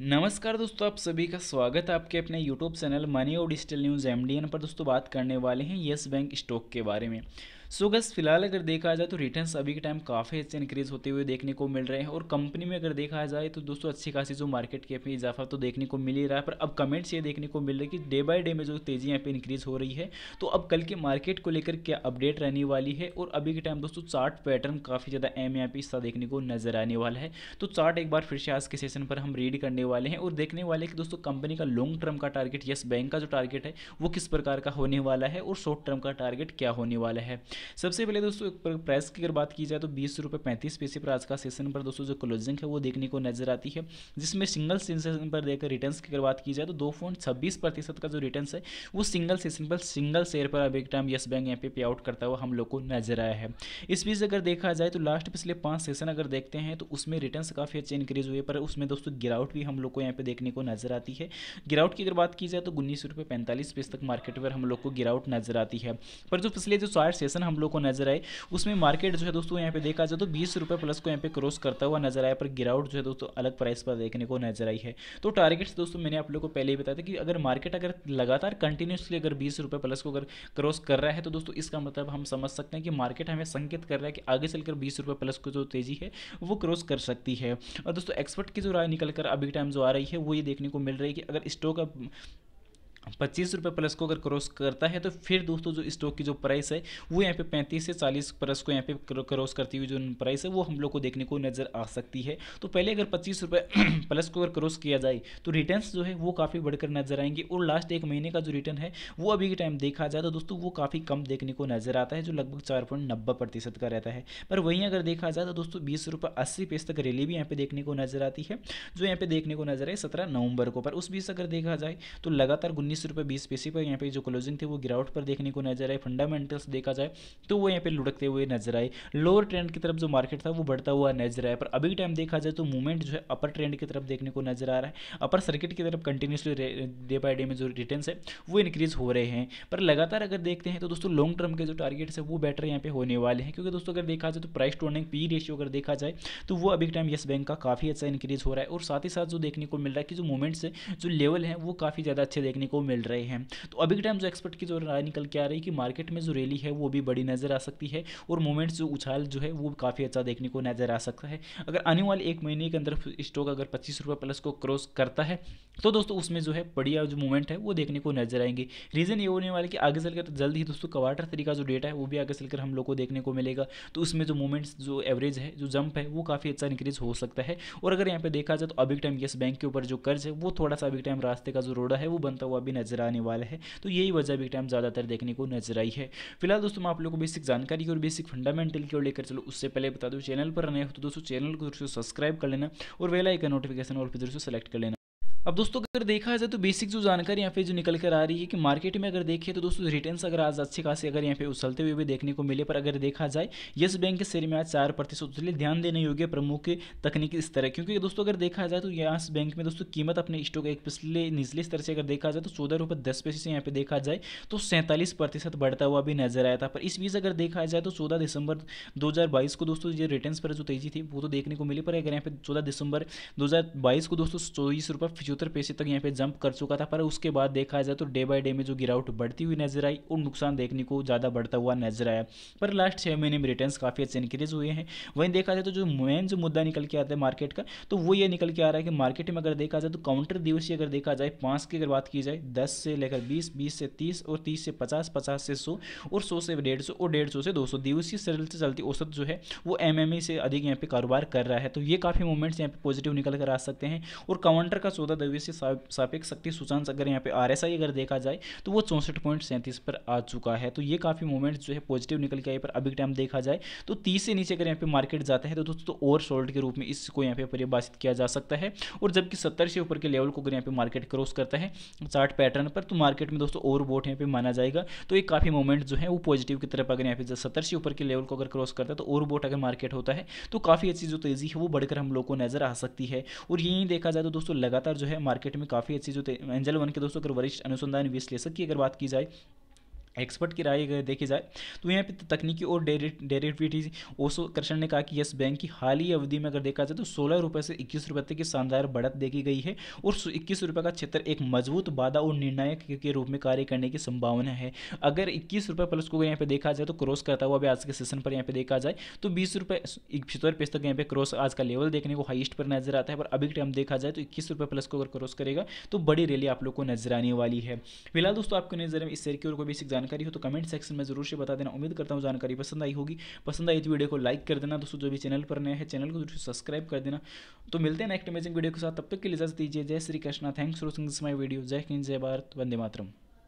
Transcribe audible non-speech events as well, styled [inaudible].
नमस्कार दोस्तों आप सभी का स्वागत है आपके अपने यूट्यूब चैनल मनी और डिजिटल न्यूज़ एम पर दोस्तों बात करने वाले हैं येस बैंक स्टॉक के बारे में सो गस फिलहाल अगर देखा जाए तो रिटर्न अभी के टाइम काफ़ी अच्छे इंक्रीज होते हुए देखने को मिल रहे हैं और कंपनी में अगर देखा जाए तो दोस्तों अच्छी खासी जो मार्केट के पे इजाफा तो देखने को मिल ही रहा है पर अब कमेंट्स ये देखने को मिल रहा है कि डे बाय डे में जो तेज़ी यहाँ पे इंक्रीज हो रही है तो अब कल के मार्केट को लेकर क्या अपडेट रहने वाली है और अभी के टाइम दोस्तों चार्ट पैटर्न काफ़ी ज़्यादा एम यहाँ पे हिस्सा देखने को नजर आने वाला है तो चार्ट एक बार फिर से आज के सेशन पर हम रीड करने वाले हैं और देखने वाले कि दोस्तों कंपनी का लॉन्ग टर्म का टारगेट यस बैंक का जो टारगेट है वो किस प्रकार का होने वाला है और शॉर्ट टर्म का टारगेट क्या होने वाला है सबसे पहले दोस्तों प्राइस की अगर बात की जाए तो बीस रुपये पैंतीस पैसे पर आज का सेशन पर दोस्तों जो क्लोजिंग है वो देखने को नजर आती है जिसमें सिंगल सेशन पर देखकर रिटर्न की अगर बात की जाए तो दो पॉइंट छब्बीस प्रतिशत का जो रिटर्न है वो सिंगल सेशन पर सिंगल शेयर पर अभी एक टाइम येस बैंक यहाँ पे पे आउट करता हुआ हम लोग को नजर आया है इस बीच अगर देखा जाए तो लास्ट पिछले पाँच सेशन अगर देखते हैं तो उसमें रिटर्न काफ़ी अच्छे इंक्रीज हुए पर उसमें दोस्तों गिरावट भी हम लोग को यहाँ पे देखने को नजर आती है गिरावट की अगर बात की जाए तो उन्नीस रुपये पैंतालीस तक मार्केट पर हम लोग को गिरावट नजर आती है पर जो पिछले जो चार सेशन हम लोग को नजर आए उसमें मार्केट जो है दोस्तों यहाँ पे देखा जाए तो बीस रुपये प्लस को यहाँ पे क्रॉस करता हुआ नजर आया पर गिरावट जो है दोस्तों अलग प्राइस पर देखने को नजर आई है तो टारगेट्स दोस्तों मैंने आप लोग को पहले ही बताया था कि अगर मार्केट अगर लगातार कंटिन्यूसली अगर बीस रुपये प्लस को अगर क्रॉस कर रहा है तो दोस्तों इसका मतलब हम समझ सकते हैं कि मार्केट हमें संकेत कर रहा है कि आगे चलकर बीस रुपये प्लस को जो तेजी है वो क्रॉस कर सकती है और दोस्तों एक्सपर्ट की जो राय निकल अभी टाइम जो आ रही है वो ये देखने को मिल रही है कि अगर स्टॉक अब पच्चीस रुपये प्लस को अगर क्रॉस करता है तो फिर दोस्तों जो स्टॉक की जो प्राइस है वो यहाँ पे पैंतीस से चालीस प्लस को यहाँ पे क्रॉस करती हुई जो प्राइस है वो हम लोग को देखने को नज़र आ सकती है तो पहले अगर पच्चीस रुपये प्लस [clears throat] को अगर क्रॉस किया जाए तो रिटर्न जो है वो काफ़ी बढ़कर नजर आएंगे और लास्ट एक महीने का जो रिटर्न है वो अभी के टाइम देखा जाए तो दोस्तों वो काफ़ी कम देखने को नजर आता है जो लगभग चार पॉइंट नब्बे प्रतिशत का रहता है पर वहीं अगर देखा जाए तो दोस्तों बीस रुपये अस्सी पैसे तक रैली भी यहाँ पे देखने को नजर आती है जो यहाँ पे देखने को नजर आए सत्रह नवंबर को पर उस बीस अगर देखा जाए तो लगातार उन्नीस उन्नीस रुपये बीस पैसे पर यहाँ पे जो क्लोजिंग थी वो गिरावट पर देखने को नजर आए फंडामेंटल्स देखा जाए तो वो यहाँ पे लुढ़कते हुए नजर आए लोअर ट्रेंड की तरफ जो मार्केट था वो बढ़ता हुआ नजर आया पर अभी टाइम देखा जाए तो मूवमेंट जो है अपर ट्रेंड की तरफ देखने को नजर आ रहा है अपर सर्किट की तरफ कंटिन्यूसली डे बाई डे में जो रिटर्न है वो इंक्रीज हो रहे हैं पर लगातार अगर देखते हैं तो दोस्तों लॉन्ग टर्म के जो टारगेट्स है वो बेटर यहाँ पे होने वाले हैं क्योंकि दोस्तों अगर देखा जाए तो price to earning P ratio अगर देखा जाए तो वो अभी टाइम येस बैंक का काफ़ी अच्छा इंक्रीज हो रहा है और साथ ही साथ जो देखने को मिल रहा है कि जो मूवमेंट्स है जो लेवल है वो काफ़ी ज़्यादा अच्छे देखने को मिल रहे हैं तो अभी के टाइम जो एक्सपर्ट की जो राय निकल के आ रही है कि मार्केट में जो रैली है वो भी बड़ी नज़र आ सकती है और मूवमेंट्स जो उछाल जो है वो काफ़ी अच्छा देखने को नज़र आ सकता है अगर आने वाले एक महीने के अंदर स्टॉक अगर पच्चीस रुपये प्लस को क्रॉस करता है तो दोस्तों उसमें जो है बढ़िया जो मूवमेंट है वो देखने को नजर आएंगे रीज़न ये होने वाला कि आगे चलकर तो जल्द ही दोस्तों क्वार्टर तरीका जो डेटा है वो भी आगे चलकर हम लोग को देखने को मिलेगा तो उसमें जो मूवमेंट्स जो एवरेज है जो जंप है वो काफ़ी अच्छा इंक्रीज हो सकता है और अगर यहाँ पे देखा जाए तो अभी टाइम यस बैंक के ऊपर जो कर्ज है वो थोड़ा सा अभी टाइम रास्ते का जो रोड़ा है वो बनता हुआ भी नजर आने वाला है तो यही वजह बिग टाइम ज़्यादातर देखने को नजर आई है फिलहाल दोस्तों मैं आप लोगों को बेसिक जानकारी और बेसिक फंडामेंटल की ओर लेकर चलो उससे पहले बता दो चैनल पर नए हो तो दोस्तों चैनल को जरूर से सब्सक्राइब कर लेना और वेलाइकन नोटिफिकेशन और फिर जरूर से सेलेक्ट कर लेना अब दोस्तों अगर देखा जाए तो बेसिक जो जानकारी यहाँ पे जो निकल कर आ रही है कि मार्केट में अगर देखिए तो दोस्तों रिटर्न्स अगर आज अच्छे खासे अगर यहाँ पे उछलते हुए भी देखने को मिले पर अगर देखा जाए येस बैंक के शेयर में आज चार प्रतिशत उछले ध्यान देने योग्य प्रमुख तकनीकी स्तर है क्योंकि दोस्तों अगर देखा जाए तो यहाँ बैंक में दोस्तों कीमत अपने स्टॉक एक पिछले निचले स्तर से अगर देखा जाए तो चौदह रुपये दस पैसे से यहाँ पे देखा जाए तो सैंतालीस प्रतिशत बढ़ता हुआ भी नजर आया था पर इस बीच अगर देखा जाए तो चौदह दिसंबर दो को दोस्तों ये रिटर्न पर जो तेजी थी वो तो देखने को मिली पर अगर यहाँ पे चौदह दिसंबर दो को दोस्तों चौबीस रुपये पचहत्तर पैसे तक यहाँ पे जंप कर चुका था पर उसके बाद देखा जाए तो डे बाय डे में जो गिरावट बढ़ती हुई नजर आई और नुकसान देखने को ज़्यादा बढ़ता हुआ नजर आया पर लास्ट छः महीने में रिटर्न काफ़ी अच्छे इंक्रीज हुए हैं वहीं देखा जाए तो जो मेन जो मुद्दा निकल के आता है मार्केट का तो वो ये निकल के आ रहा है कि मार्केट में अगर देखा जाए तो काउंटर दिवसीय अगर देखा जाए पाँच की अगर बात की जाए दस से लेकर बीस बीस से तीस और तीस से पचास पचास से सौ और सौ से डेढ़ और डेढ़ से दो सौ दिवसीय सरल से चलती औसत जो है वो एम से अधिक यहाँ पे कारोबार कर रहा है तो ये काफ़ी मूवमेंट्स यहाँ पे पॉजिटिव निकल कर आ सकते हैं और काउंटर का सौदा द्रव्य से सापेक्ष शक्ति सूचांश अगर यहाँ पे आर एस अगर देखा जाए तो वो चौंसठ पर आ चुका है तो ये काफ़ी मूवमेंट जो है पॉजिटिव निकल के आई पर अभी टाइम देखा जाए तो तीस से नीचे अगर यहाँ पे मार्केट जाता है तो दोस्तों ओवर सोल्ड के रूप में इसको यहाँ पे परिभाषित किया जा सकता है और जबकि सत्तर से ऊपर के लेवल को अगर यहाँ पे मार्केट क्रॉस करता है चार्ट पैटर्न पर तो मार्केट में दोस्तों ओवर बोट यहाँ पे माना जाएगा तो ये काफ़ी मूवमेंट जो है वो पॉजिटिव की तरफ अगर यहाँ पे सत्तर से ऊपर के लेवल को अगर क्रॉस करता है तो ओवर बोट अगर मार्केट होता है तो काफ़ी अच्छी जो तेज़ी है वो बढ़कर हम लोग को नजर आ सकती है और यही देखा जाए तो दोस्तों लगातार जो है है मार्केट में काफ़ी अच्छी जो एंजल वन के दोस्तों अगर वरिष्ठ अनुसंधान विश्लेषक की अगर बात की जाए एक्सपर्ट की राय देखी जाए तो यहाँ पे तकनीकी और डेरेटिविटी ओसो कृष्ण ने कहा कि यस बैंक की हाल ही अवधि में अगर देखा जाए तो सोलह रुपये से इक्कीस रुपये तक की शानदार बढ़त देखी गई है और इक्कीस रुपये का क्षेत्र एक मजबूत बाधा और निर्णायक के रूप में कार्य करने की संभावना है अगर इक्कीस रुपये प्लस को यहाँ पे देखा जाए तो क्रॉस करता हुआ अभी आज के सेशन पर यहाँ पे देखा जाए तो बीस रुपये पिछहत्तर तक यहाँ पे क्रॉस आज का लेवल देखने को हाइस्ट पर नजर आता है पर अभी टाइम देखा जाए तो इक्कीस रुपये प्लस को अगर क्रॉस करेगा तो बड़ी रैली आप लोग को नजर आने वाली है फिलहाल दोस्तों आपको नजर में इस शेयर की और कोई भी जानकारी जानकारी हो तो कमेंट सेक्शन में ज़रूर से बता देना उम्मीद करता हूँ जानकारी पसंद आई होगी पसंद आई तो वीडियो को लाइक कर देना दोस्तों जो भी चैनल पर नया है चैनल को जरूर सब्सक्राइब कर देना तो मिलते हैं नेक्स्ट अमेजिंग वीडियो के साथ तब तक के लिए इजाजत दीजिए जय Shri Krishna thanks for watching this my video जय हिंद जय भारत वंदे मातरम